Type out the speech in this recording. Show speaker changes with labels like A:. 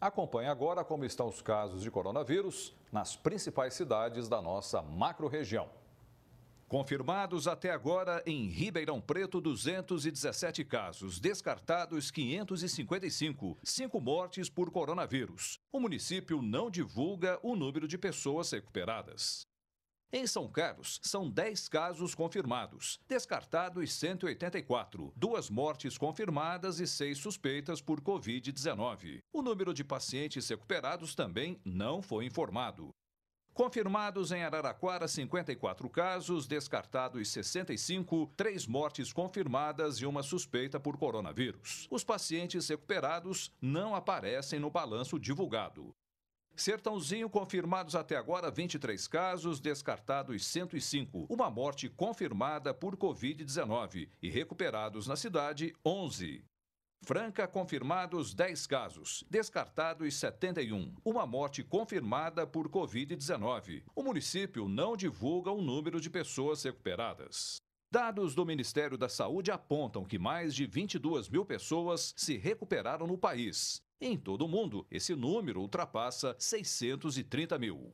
A: Acompanhe agora como estão os casos de coronavírus nas principais cidades da nossa macro-região. Confirmados até agora em Ribeirão Preto, 217 casos, descartados 555, cinco mortes por coronavírus. O município não divulga o número de pessoas recuperadas. Em São Carlos, são 10 casos confirmados, descartados 184, duas mortes confirmadas e seis suspeitas por Covid-19. O número de pacientes recuperados também não foi informado. Confirmados em Araraquara 54 casos, descartados 65, três mortes confirmadas e uma suspeita por coronavírus. Os pacientes recuperados não aparecem no balanço divulgado. Sertãozinho confirmados até agora 23 casos, descartados 105. Uma morte confirmada por Covid-19 e recuperados na cidade 11. Franca, confirmados 10 casos, descartados 71. Uma morte confirmada por Covid-19. O município não divulga o número de pessoas recuperadas. Dados do Ministério da Saúde apontam que mais de 22 mil pessoas se recuperaram no país. Em todo o mundo, esse número ultrapassa 630 mil.